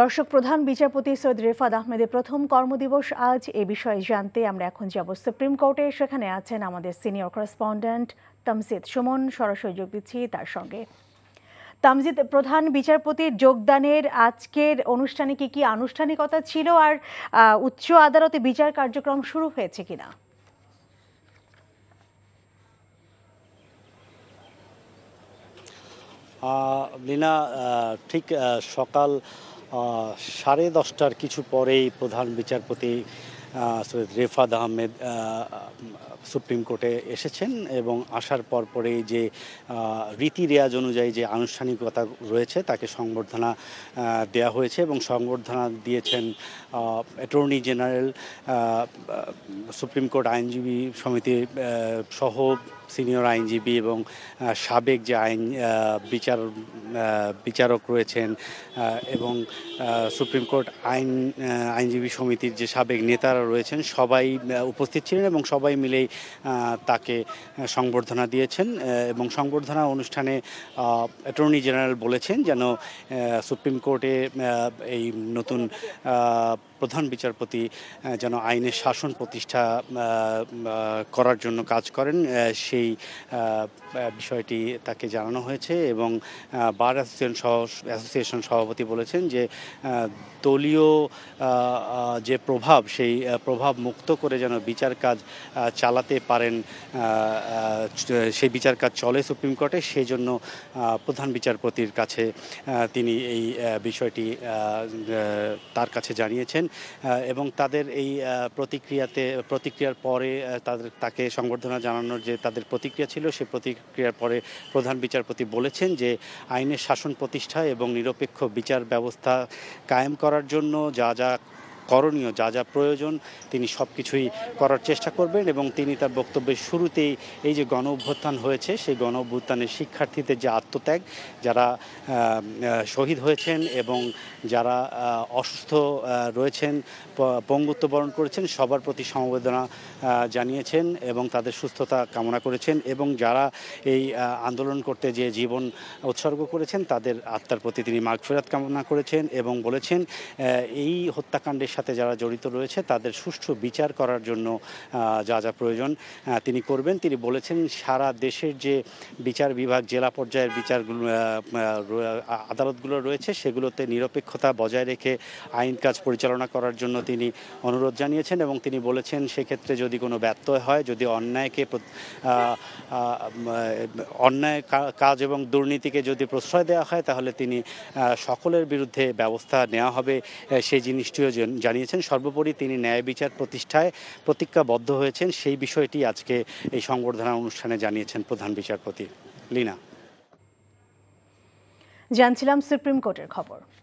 দর্শক প্রধান বিচারপতি সৈয়দ রেফাত আহমেদের প্রথম কর্মদিবস আজ এ বিষয়ে জানতে আমরা এখন যাব সুপ্রিম কোর্টে সেখানে আছেন আমাদের সিনিয়র করেসপন্ডেন্ট তামসিদ সুমন সরাসরি যোগ দিচ্ছি তার সঙ্গে তামজিদ প্রধান বিচারপতির যোগদানের আজকের অনুষ্ঠানে কি কি আনুষ্ঠানিকতা ছিল আর উচ্চ আদালতে বিচার কার্যক্রম শুরু হয়েছে কিনা লীনা ঠিক সকাল সাড়ে দশটার কিছু পরেই প্রধান বিচারপতি সৈয়দ রেফাদ আহমেদ সুপ্রিম কোর্টে এসেছেন এবং আসার পর পরে যে রীতি রেয়াজ অনুযায়ী যে আনুষ্ঠানিকতা রয়েছে তাকে সংবর্ধনা দেয়া হয়েছে এবং সংবর্ধনা দিয়েছেন অ্যাটর্নি জেনারেল সুপ্রিম কোর্ট আইনজীবী সমিতি সহ সিনিয়র আইনজীবী এবং সাবেক যে আইন বিচার বিচারক রয়েছেন এবং সুপ্রিম কোর্ট আইন আইনজীবী সমিতির যে সাবেক নেতারা যারা রয়েছেন সবাই উপস্থিত ছিলেন এবং সবাই মিলেই তাকে সংবর্ধনা দিয়েছেন এবং সংবর্ধনা অনুষ্ঠানে অ্যাটর্নি জেনারেল বলেছেন যেন সুপ্রিম কোর্টে এই নতুন প্রধান বিচারপতি যেন আইনের শাসন প্রতিষ্ঠা করার জন্য কাজ করেন সেই বিষয়টি তাকে জানানো হয়েছে এবং বার অ্যাসোসিয়েশন সহ অ্যাসোসিয়েশন সভাপতি বলেছেন যে দলীয় যে প্রভাব সেই প্রভাব মুক্ত করে যেন বিচার কাজ চালাতে পারেন সেই বিচার কাজ চলে সুপ্রিম কোর্টে সেই জন্য প্রধান বিচারপতির কাছে তিনি এই বিষয়টি তার কাছে জানিয়েছেন এবং তাদের এই প্রতিক্রিয়াতে প্রতিক্রিয়ার পরে তাদের তাকে সংবর্ধনা জানানোর যে তাদের প্রতিক্রিয়া ছিল সেই প্রতিক্রিয়ার পরে প্রধান বিচারপতি বলেছেন যে আইনের শাসন প্রতিষ্ঠা এবং নিরপেক্ষ বিচার ব্যবস্থা কায়েম করার জন্য যা যা করণীয় যা যা প্রয়োজন তিনি সব কিছুই করার চেষ্টা করবেন এবং তিনি তার বক্তব্যের শুরুতেই এই যে গণ অভ্যুত্থান হয়েছে সেই গণ অভ্যুত্থানের শিক্ষার্থীদের যে আত্মত্যাগ যারা শহীদ হয়েছেন এবং যারা অসুস্থ রয়েছেন পঙ্গুত্ব বরণ করেছেন সবার প্রতি সমবেদনা জানিয়েছেন এবং তাদের সুস্থতা কামনা করেছেন এবং যারা এই আন্দোলন করতে যে জীবন উৎসর্গ করেছেন তাদের আত্মার প্রতি তিনি ফেরাত কামনা করেছেন এবং বলেছেন এই হত্যাকাণ্ডের সাথে সাথে যারা জড়িত রয়েছে তাদের সুষ্ঠু বিচার করার জন্য যা যা প্রয়োজন তিনি করবেন তিনি বলেছেন সারা দেশের যে বিচার বিভাগ জেলা পর্যায়ের বিচারগুলো আদালতগুলো রয়েছে সেগুলোতে নিরপেক্ষতা বজায় রেখে আইন কাজ পরিচালনা করার জন্য তিনি অনুরোধ জানিয়েছেন এবং তিনি বলেছেন সেক্ষেত্রে যদি কোনো ব্যত্যয় হয় যদি অন্যায়কে অন্যায় কাজ এবং দুর্নীতিকে যদি প্রশ্রয় দেওয়া হয় তাহলে তিনি সকলের বিরুদ্ধে ব্যবস্থা নেওয়া হবে সেই জিনিসটিও জানিয়েছেন সর্বোপরি তিনি ন্যায় বিচার প্রতিষ্ঠায় প্রতিজ্ঞাবদ্ধ হয়েছেন সেই বিষয়টি আজকে এই সংবর্ধনা অনুষ্ঠানে জানিয়েছেন প্রধান বিচারপতি লীনা জানছিলাম সুপ্রিম কোর্টের খবর